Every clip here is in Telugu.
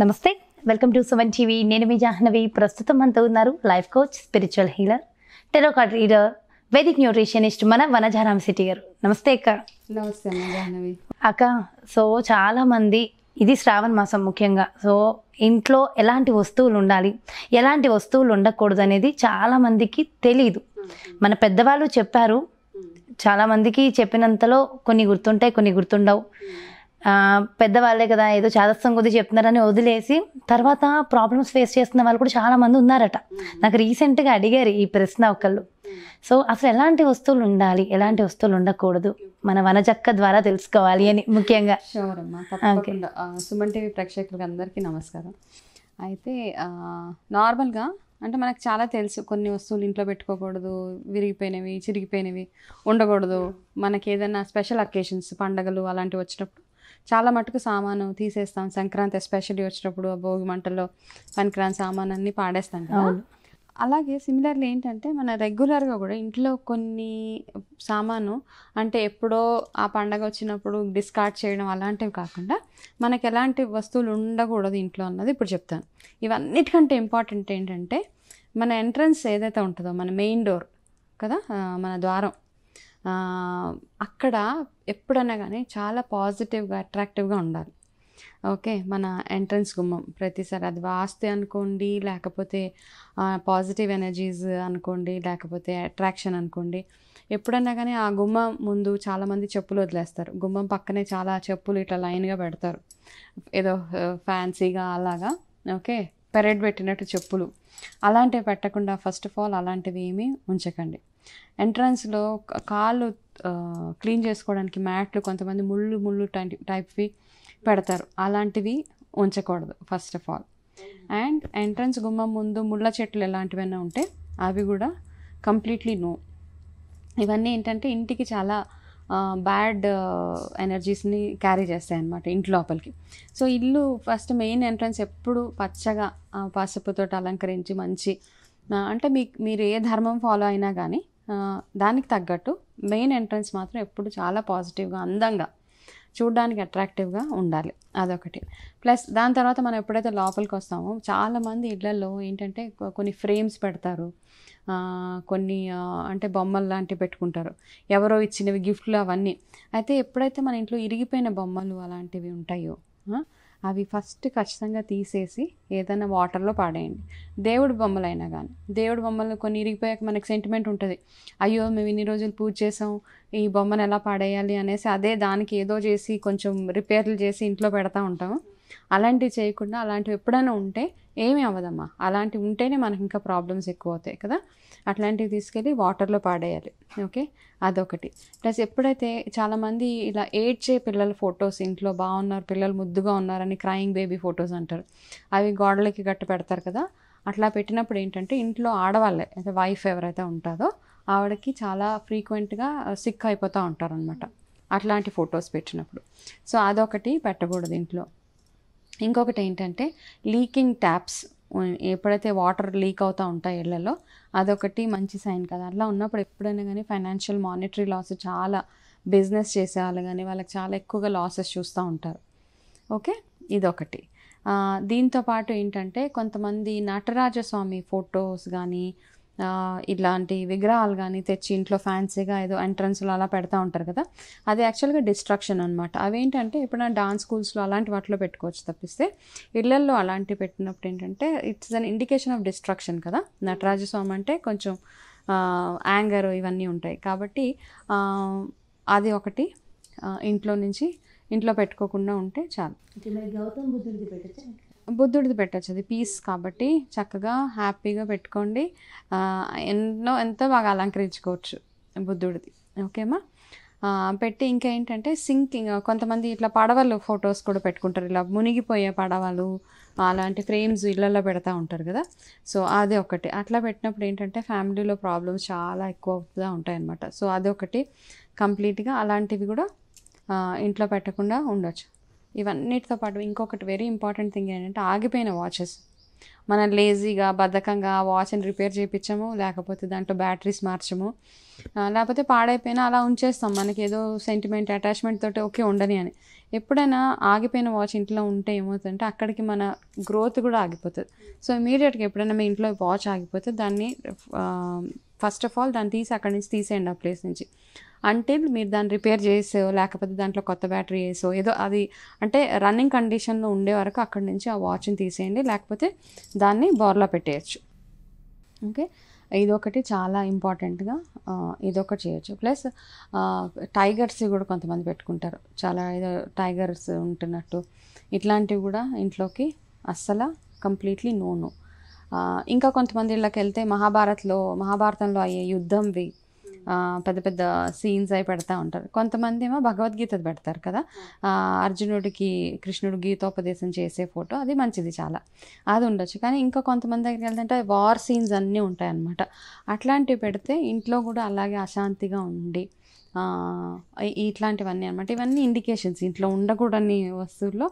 నమస్తే వెల్కమ్ టు సుమన్ టీవీ నేను మీ జాహ్నవి ప్రస్తుతం అంతా ఉన్నారు life coach spiritual healer tarot card reader Vedic nutritionist మన వనజారాం సిటీ గారు నమస్తే అక్క నమస్తే అక్క సో చాలామంది ఇది శ్రావణ మాసం ముఖ్యంగా సో ఇంట్లో ఎలాంటి వస్తువులు ఉండాలి ఎలాంటి వస్తువులు ఉండకూడదు అనేది చాలామందికి తెలియదు మన పెద్దవాళ్ళు చెప్పారు చాలామందికి చెప్పినంతలో కొన్ని గుర్తుంటాయి కొన్ని గుర్తుండవు పెద్దవాళ్ళే కదా ఏదో చాదస్వం కొద్ది చెప్తున్నారని వదిలేసి తర్వాత ప్రాబ్లమ్స్ ఫేస్ చేస్తున్న వాళ్ళు కూడా చాలా మంది ఉన్నారట నాకు రీసెంట్గా అడిగారు ఈ ప్రశ్న ఒకళ్ళు సో అసలు ఎలాంటి వస్తువులు ఉండాలి ఎలాంటి వస్తువులు ఉండకూడదు మన వనజక్క ద్వారా తెలుసుకోవాలి అని ముఖ్యంగా సుమన్ టీవీ ప్రేక్షకులకి అందరికీ నమస్కారం అయితే నార్మల్గా అంటే మనకు చాలా తెలుసు కొన్ని వస్తువులు ఇంట్లో పెట్టుకోకూడదు విరిగిపోయినవి చిరిగిపోయినవి ఉండకూడదు మనకి ఏదైనా స్పెషల్ అకేషన్స్ పండగలు అలాంటివి వచ్చినప్పుడు చాలా మటుకు సామాను తీసేస్తాం సంక్రాంతి ఎస్పెషల్లీ వచ్చినప్పుడు భోగి మంటల్లో సంక్రాంతి సామాను అన్నీ పాడేస్తాం కదా అలాగే సిమిలర్లీ ఏంటంటే మన రెగ్యులర్గా కూడా ఇంట్లో కొన్ని సామాను అంటే ఎప్పుడో ఆ పండగ వచ్చినప్పుడు డిస్కార్డ్ చేయడం అలాంటివి కాకుండా మనకు ఎలాంటి వస్తువులు ఉండకూడదు ఇంట్లో అన్నది ఇప్పుడు చెప్తాను ఇవన్నిటికంటే ఇంపార్టెంట్ ఏంటంటే మన ఎంట్రన్స్ ఏదైతే ఉంటుందో మన మెయిన్ డోర్ కదా మన ద్వారం అక్కడ ఎప్పుడన్నా కానీ చాలా పాజిటివ్గా అట్రాక్టివ్గా ఉండాలి ఓకే మన ఎంట్రన్స్ గుమ్మం ప్రతిసారి అది వాస్తే అనుకోండి లేకపోతే పాజిటివ్ ఎనర్జీస్ అనుకోండి లేకపోతే అట్రాక్షన్ అనుకోండి ఎప్పుడన్నా కానీ ఆ గుమ్మం ముందు చాలామంది చెప్పులు వదిలేస్తారు గుమ్మం పక్కనే చాలా చెప్పులు ఇట్లా లైన్గా పెడతారు ఏదో ఫ్యాన్సీగా అలాగా ఓకే పెరడ్ పెట్టినట్టు చెప్పులు అలాంటివి పెట్టకుండా ఫస్ట్ ఆఫ్ ఆల్ అలాంటివి ఏమీ ఉంచకండి ఎంట్రన్స్లో కాళ్ళు క్లీన్ చేసుకోవడానికి మ్యాట్లు కొంతమంది ముళ్ళు ముళ్ళు టైప్వి పెడతారు అలాంటివి ఉంచకూడదు first of all and entrance గుమ్మం ముందు ముళ్ళ చెట్లు ఎలాంటివైనా ఉంటే అవి కూడా కంప్లీట్లీ నో ఇవన్నీ ఏంటంటే ఇంటికి చాలా బ్యాడ్ ఎనర్జీస్ని క్యారీ చేస్తాయి అనమాట ఇంటి లోపలికి సో ఇల్లు ఫస్ట్ మెయిన్ ఎంట్రన్స్ ఎప్పుడు పచ్చగా పసుపుతో అలంకరించి మంచి అంటే మీ మీరు ఏ ధర్మం ఫాలో అయినా కానీ దానికి తగ్గట్టు మెయిన్ ఎంట్రన్స్ మాత్రం ఎప్పుడు చాలా పాజిటివ్గా అందంగా చూడడానికి అట్రాక్టివ్గా ఉండాలి అదొకటి ప్లస్ దాని తర్వాత మనం ఎప్పుడైతే లోపలికి వస్తామో చాలామంది ఇళ్లలో ఏంటంటే కొన్ని ఫ్రేమ్స్ పెడతారు కొన్ని అంటే బొమ్మలు లాంటివి పెట్టుకుంటారు ఎవరో ఇచ్చినవి గిఫ్ట్లు అవన్నీ అయితే ఎప్పుడైతే మన ఇంట్లో ఇరిగిపోయిన బొమ్మలు అలాంటివి ఉంటాయో అవి ఫస్ట్ ఖచ్చితంగా తీసేసి ఏదైనా వాటర్లో పాడేయండి దేవుడి బొమ్మలైనా కానీ దేవుడి బొమ్మలు కొన్ని ఇరిగిపోయాక మనకు సెంటిమెంట్ ఉంటుంది అయ్యో మేము ఇన్ని రోజులు పూజ చేసాం ఈ బొమ్మను ఎలా పాడేయాలి అనేసి అదే దానికి ఏదో చేసి కొంచెం రిపేర్లు చేసి ఇంట్లో పెడతా ఉంటాము అలాంటివి చేయకుండా అలాంటివి ఎప్పుడైనా ఉంటే ఏమి అవ్వదమ్మా అలాంటివి ఉంటేనే మనకి ఇంకా ప్రాబ్లమ్స్ ఎక్కువ అవుతాయి కదా అట్లాంటివి తీసుకెళ్ళి వాటర్లో పాడేయాలి ఓకే అదొకటి ప్లస్ ఎప్పుడైతే చాలామంది ఇలా ఏడ్చే పిల్లల ఫొటోస్ ఇంట్లో బాగున్నారు పిల్లలు ముద్దుగా ఉన్నారని క్రయింగ్ బేబీ ఫొటోస్ అంటారు అవి గోడలకి గట్టు పెడతారు కదా అట్లా పెట్టినప్పుడు ఏంటంటే ఇంట్లో ఆడవాళ్ళే అయితే వైఫ్ ఎవరైతే ఉంటుందో ఆవిడకి చాలా ఫ్రీక్వెంట్గా సిక్ అయిపోతూ ఉంటారనమాట అట్లాంటి ఫొటోస్ పెట్టినప్పుడు సో అదొకటి పెట్టకూడదు ఇంట్లో ఇంకొకటి ఏంటంటే లీకింగ్ ట్యాప్స్ ఎప్పుడైతే వాటర్ లీక్ అవుతూ ఉంటాయి ఇళ్లలో అదొకటి మంచి సైన్ కదా అట్లా ఉన్నప్పుడు ఎప్పుడైనా కానీ ఫైనాన్షియల్ మానిటరీ లాస్ చాలా బిజినెస్ చేసే వాళ్ళు కానీ వాళ్ళకి చాలా ఎక్కువగా లాసెస్ చూస్తూ ఉంటారు ఓకే ఇదొకటి దీంతోపాటు ఏంటంటే కొంతమంది నటరాజస్వామి ఫొటోస్ కానీ ఇలాంటి విగ్రహాలు కానీ తెచ్చి ఇంట్లో ఫ్యాన్సీగా ఏదో ఎంట్రన్స్లో అలా పెడతా ఉంటారు కదా అది యాక్చువల్గా డిస్ట్రాక్షన్ అనమాట అవేంటంటే ఎప్పుడైనా డాన్స్ స్కూల్స్లో అలాంటి వాటిలో పెట్టుకోవచ్చు తప్పిస్తే ఇళ్లల్లో అలాంటివి పెట్టినప్పుడు ఏంటంటే it's an indication of destruction కదా నటరాజస్వామి అంటే కొంచెం యాంగర్ ఇవన్నీ ఉంటాయి కాబట్టి అది ఒకటి ఇంట్లో నుంచి ఇంట్లో పెట్టుకోకుండా ఉంటే చాలు గౌతమ్ బుద్ధుడికి పెట్టచ్చు బుద్ధుడిది పెట్టచ్చు అది పీస్ కాబట్టి చక్కగా హ్యాపీగా పెట్టుకోండి ఎన్నో ఎంతో బాగా అలంకరించుకోవచ్చు బుద్ధుడిది ఓకేమా పెట్టి ఇంకా ఏంటంటే సింకింగ్ కొంతమంది ఇట్లా పడవలు ఫొటోస్ కూడా పెట్టుకుంటారు ఇలా మునిగిపోయే పడవలు అలాంటి ఫ్రేమ్స్ ఇళ్ళల్లో పెడతా ఉంటారు కదా సో అది ఒకటి అట్లా పెట్టినప్పుడు ఏంటంటే ఫ్యామిలీలో ప్రాబ్లమ్స్ చాలా ఎక్కువగా ఉంటాయన్నమాట సో అది ఒకటి కంప్లీట్గా అలాంటివి కూడా ఇంట్లో పెట్టకుండా ఉండొచ్చు ఇవన్నిటితో పాటు ఇంకొకటి వెరీ ఇంపార్టెంట్ థింగ్ ఏంటంటే ఆగిపోయిన వాచెస్ మనం లేజీగా బద్ధకంగా వాచ్ని రిపేర్ చేయించము లేకపోతే దాంట్లో బ్యాటరీస్ మార్చము లేకపోతే పాడైపోయినా అలా ఉంచేస్తాం మనకి ఏదో సెంటిమెంట్ అటాచ్మెంట్ తోటి ఓకే ఉండని అని ఎప్పుడైనా ఆగిపోయిన వాచ్ ఇంట్లో ఉంటే ఏమవుతుందంటే అక్కడికి మన గ్రోత్ కూడా ఆగిపోతుంది సో ఇమీడియట్గా ఎప్పుడైనా మీ ఇంట్లో వాచ్ ఆగిపోతే దాన్ని ఫస్ట్ ఆఫ్ ఆల్ దాన్ని తీసి అక్కడి నుంచి తీసేయండి ఆ ప్లేస్ నుంచి అంటే మీరు దాన్ని రిపేర్ చేసో లేకపోతే దాంట్లో కొత్త బ్యాటరీ వేసో ఏదో అది అంటే రన్నింగ్ కండిషన్లో ఉండే వరకు అక్కడి నుంచి ఆ వాచ్ని తీసేయండి లేకపోతే దాన్ని బోర్లో పెట్టేయచ్చు ఓకే ఇదొకటి చాలా ఇంపార్టెంట్గా ఇదొకటి చేయొచ్చు ప్లస్ టైగర్స్ కూడా కొంతమంది పెట్టుకుంటారు చాలా ఏదో టైగర్స్ ఉంటున్నట్టు ఇట్లాంటివి కూడా ఇంట్లోకి అస్సలు కంప్లీట్లీ నోను ఇంకా కొంతమంది ఇళ్ళకి వెళ్తే మహాభారత్లో మహాభారతంలో అయ్యే యుద్ధంవి పెద్ద పెద్ద సీన్స్ అవి పెడతా ఉంటారు కొంతమంది ఏమో భగవద్గీత పెడతారు కదా అర్జునుడికి కృష్ణుడు గీతోపదేశం చేసే ఫోటో అది మంచిది చాలా అది ఉండొచ్చు కానీ ఇంకా కొంతమంది దగ్గరికి వెళ్తుంటే వార్ సీన్స్ అన్నీ ఉంటాయన్నమాట అట్లాంటివి పెడితే ఇంట్లో కూడా అలాగే అశాంతిగా ఉండి ఇట్లాంటివన్నీ అనమాట ఇవన్నీ ఇండికేషన్స్ ఇంట్లో ఉండకూడని వస్తువుల్లో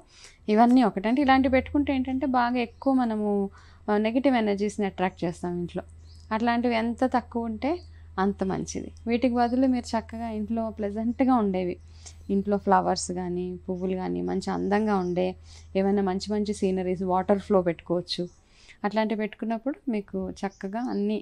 ఇవన్నీ ఒకటంటే ఇలాంటివి పెట్టుకుంటే ఏంటంటే బాగా ఎక్కువ మనము నెగిటివ్ ఎనర్జీస్ని అట్రాక్ట్ చేస్తాం ఇంట్లో అట్లాంటివి ఎంత తక్కువ ఉంటే అంత మంచిది వీటికి బదులు మీరు చక్కగా ఇంట్లో ప్లెజెంట్గా ఉండేవి ఇంట్లో ఫ్లవర్స్ కానీ పువ్వులు కానీ మంచి అందంగా ఉండే ఏమైనా మంచి మంచి సీనరీస్ వాటర్ ఫ్లో పెట్టుకోవచ్చు అట్లాంటివి పెట్టుకున్నప్పుడు మీకు చక్కగా అన్నీ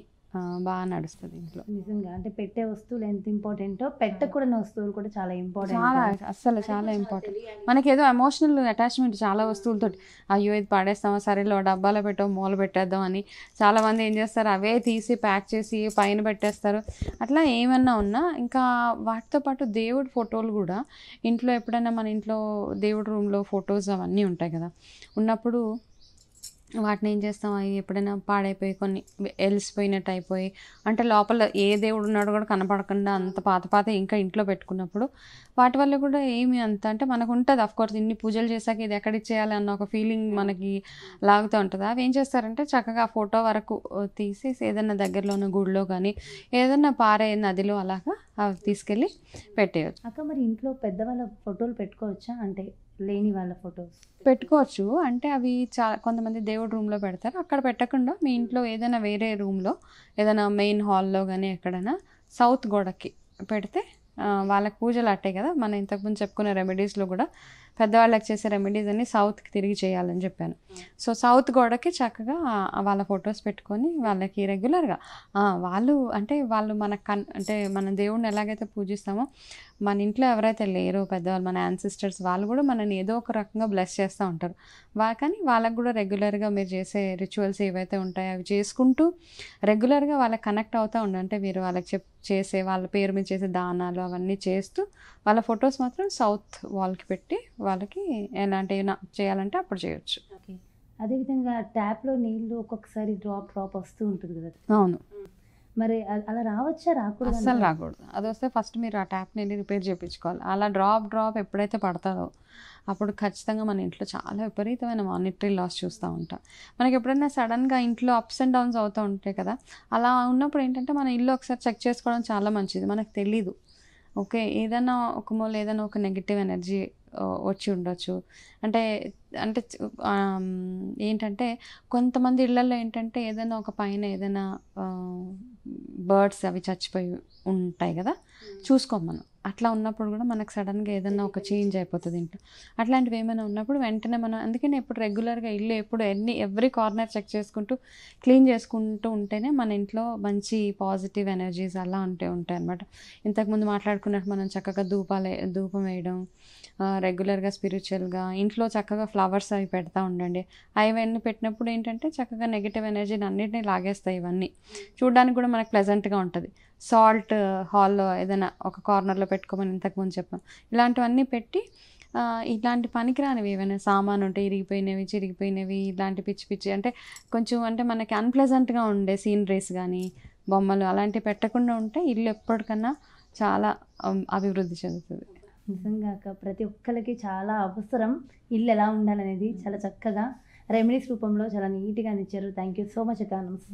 బాగా నడుస్తుంది ఇంట్లో నిజంగా అంటే పెట్టే వస్తువులు ఎంత ఇంపార్టెంటో పెట్టకూడని వస్తువులు కూడా చాలా ఇంపార్టెంట్ అసలు చాలా ఇంపార్టెంట్ మనకి ఏదో ఎమోషనల్ అటాచ్మెంట్ చాలా వస్తువులతో అయ్యో ఇది పాడేస్తామా సరేలో డబ్బాలో పెట్టో మూల పెట్టేద్దాం అని చాలామంది ఏం చేస్తారు అవే తీసి ప్యాక్ చేసి పైన పెట్టేస్తారు అట్లా ఏమన్నా ఉన్నా ఇంకా వాటితో పాటు దేవుడి ఫోటోలు కూడా ఇంట్లో ఎప్పుడైనా మన ఇంట్లో దేవుడి రూమ్లో ఫొటోస్ అవన్నీ ఉంటాయి కదా ఉన్నప్పుడు వాటిని ఏం చేస్తాం అవి ఎప్పుడైనా పాడైపోయి కొన్ని ఎలిసిపోయినట్టు అయిపోయి అంటే లోపల ఏ దేవుడు ఉన్నాడు కూడా కనపడకుండా అంత పాత పాత ఇంకా ఇంట్లో పెట్టుకున్నప్పుడు వాటి వల్ల కూడా ఏమి అంత అంటే మనకు ఉంటుంది కోర్స్ ఇన్ని పూజలు చేశాక ఇది ఎక్కడ ఇచ్చేయాలి అన్న ఒక ఫీలింగ్ మనకి లాగుతూ ఉంటుంది అవి ఏం చేస్తారంటే చక్కగా ఫోటో వరకు తీసి ఏదైనా ఉన్న గుడిలో కానీ ఏదైనా పారే నదిలో అలాగా అవి తీసుకెళ్ళి పెట్టేయచ్చు అక్క మరి ఇంట్లో పెద్దవాళ్ళ ఫోటోలు పెట్టుకోవచ్చా అంటే లేని వాళ్ళ ఫొటోస్ పెట్టుకోవచ్చు అంటే అవి చా కొంతమంది దేవుడు రూమ్లో పెడతారు అక్కడ పెట్టకుండా మీ ఇంట్లో ఏదైనా వేరే రూమ్లో ఏదైనా మెయిన్ హాల్లో కానీ ఎక్కడైనా సౌత్ గోడకి పెడితే వాళ్ళకి పూజలు అట్టే కదా మనం ఇంతకుముందు చెప్పుకున్న రెమెడీస్లో కూడా పెద్దవాళ్ళకి చేసే రెమెడీస్ అన్ని సౌత్కి తిరిగి చేయాలని చెప్పాను సో సౌత్ గోడకి చక్కగా వాళ్ళ ఫొటోస్ పెట్టుకొని వాళ్ళకి రెగ్యులర్గా వాళ్ళు అంటే వాళ్ళు మన కన్ అంటే మన దేవుడిని ఎలాగైతే పూజిస్తామో మన ఇంట్లో ఎవరైతే లేరో పెద్దవాళ్ళు మన యాన్సిస్టర్స్ వాళ్ళు కూడా మనని ఏదో ఒక రకంగా బ్లెస్ చేస్తూ ఉంటారు వా కానీ వాళ్ళకు కూడా రెగ్యులర్గా మీరు చేసే రిచువల్స్ ఏవైతే ఉంటాయో అవి చేసుకుంటూ రెగ్యులర్గా వాళ్ళకి కనెక్ట్ అవుతూ ఉండండి అంటే మీరు వాళ్ళకి చెప్ చేసే వాళ్ళ పేరు మీద చేసే దానాలు అవన్నీ చేస్తూ వాళ్ళ ఫొటోస్ మాత్రం సౌత్ వాల్కి పెట్టి వాళ్ళకి ఎలాంటివి చేయాలంటే అప్పుడు చేయొచ్చు అదేవిధంగా ట్యాప్లో నీళ్ళు ఒక్కొక్కసారి డ్రాప్ డ్రాప్ వస్తూ ఉంటుంది కదా అవును మరి అలా రావచ్చా రాకూడదు అసలు రాకూడదు అది వస్తే ఫస్ట్ మీరు ఆ ట్యాప్ని రిపేర్ చేయించుకోవాలి అలా డ్రాప్ డ్రాప్ ఎప్పుడైతే పడతారో అప్పుడు ఖచ్చితంగా మన ఇంట్లో చాలా విపరీతమైన మానిటరీ లాస్ చూస్తూ ఉంటాం మనకి ఎప్పుడైనా సడన్గా ఇంట్లో అప్స్ అండ్ డౌన్స్ అవుతూ ఉంటాయి కదా అలా ఉన్నప్పుడు ఏంటంటే మన ఇల్లు ఒకసారి చెక్ చేసుకోవడం చాలా మంచిది మనకు తెలీదు ఓకే ఏదైనా ఒక మూల ఏదైనా ఒక నెగిటివ్ ఎనర్జీ వచ్చి ఉండొచ్చు అంటే అంటే ఏంటంటే కొంతమంది ఇళ్లలో ఏంటంటే ఏదైనా ఒక పైన ఏదైనా బర్డ్స్ అవి చచ్చిపోయి ఉంటాయి కదా hmm. చూసుకోం మనం అట్లా ఉన్నప్పుడు కూడా మనకు సడన్గా ఏదన్నా ఒక చేంజ్ అయిపోతుంది ఇంట్లో అట్లాంటివి ఏమైనా ఉన్నప్పుడు వెంటనే మనం అందుకే నేను ఇప్పుడు రెగ్యులర్గా ఇల్లు ఎప్పుడు ఎన్ని ఎవ్రీ కార్నర్ చెక్ చేసుకుంటూ క్లీన్ చేసుకుంటూ ఉంటేనే మన ఇంట్లో మంచి పాజిటివ్ ఎనర్జీస్ అలా ఉంటే ఉంటాయి అనమాట ఇంతకుముందు మాట్లాడుకున్నట్టు మనం చక్కగా ధూపాలు ధూపం వేయడం రెగ్యులర్గా స్పిరిచువల్గా ఇంట్లో చక్కగా ఫ్లవర్స్ అవి పెడతా ఉండండి అవన్నీ పెట్టినప్పుడు ఏంటంటే చక్కగా నెగిటివ్ ఎనర్జీని అన్నింటినీ లాగేస్తాయి ఇవన్నీ చూడడానికి కూడా మనకు ప్లెజెంట్గా ఉంటుంది సాల్ట్ హాల్లో ఏదైనా ఒక కార్నర్లో పెట్టుకోమని ఇంతకుముందు చెప్పాం ఇలాంటివన్నీ పెట్టి ఇలాంటి పనికిరానివి ఏమైనా సామాన్ ఉంటే ఇరిగిపోయినవి చిరిగిపోయినవి ఇలాంటి పిచ్చి పిచ్చి అంటే కొంచెం అంటే మనకి అన్ప్లెజెంట్గా ఉండే సీనరీస్ కానీ బొమ్మలు అలాంటివి పెట్టకుండా ఉంటే ఇల్లు ఎప్పటికన్నా చాలా అభివృద్ధి చెందుతుంది నిజంగా ప్రతి ఒక్కరికి చాలా అవసరం ఇల్లు ఎలా ఉండాలనేది చాలా చక్కగా రెమెడీస్ రూపంలో చాలా నీట్గా ఇచ్చారు థ్యాంక్ యూ సో మచ్ అక్క నమస్తే